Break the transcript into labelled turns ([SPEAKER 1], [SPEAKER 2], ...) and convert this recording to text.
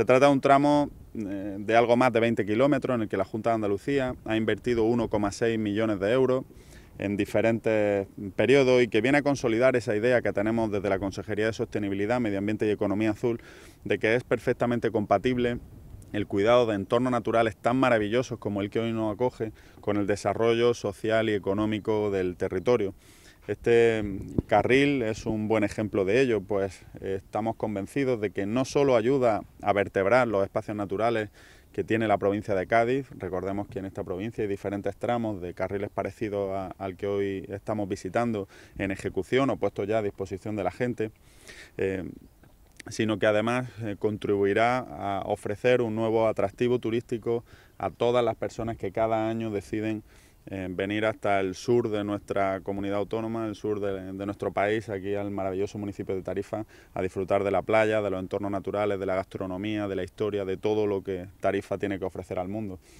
[SPEAKER 1] Se trata de un tramo eh, de algo más de 20 kilómetros en el que la Junta de Andalucía ha invertido 1,6 millones de euros en diferentes periodos y que viene a consolidar esa idea que tenemos desde la Consejería de Sostenibilidad, Medio Ambiente y Economía Azul de que es perfectamente compatible el cuidado de entornos naturales tan maravillosos como el que hoy nos acoge con el desarrollo social y económico del territorio. Este mm, carril es un buen ejemplo de ello, pues eh, estamos convencidos de que no solo ayuda a vertebrar los espacios naturales que tiene la provincia de Cádiz, recordemos que en esta provincia hay diferentes tramos de carriles parecidos al que hoy estamos visitando en ejecución o puesto ya a disposición de la gente, eh, sino que además eh, contribuirá a ofrecer un nuevo atractivo turístico a todas las personas que cada año deciden venir hasta el sur de nuestra comunidad autónoma, el sur de, nuestro país, aquí al maravilloso municipio de Tarifa, a disfrutar de la playa, de los entornos naturales, de la gastronomía, de la historia, de todo lo que Tarifa tiene que ofrecer al mundo.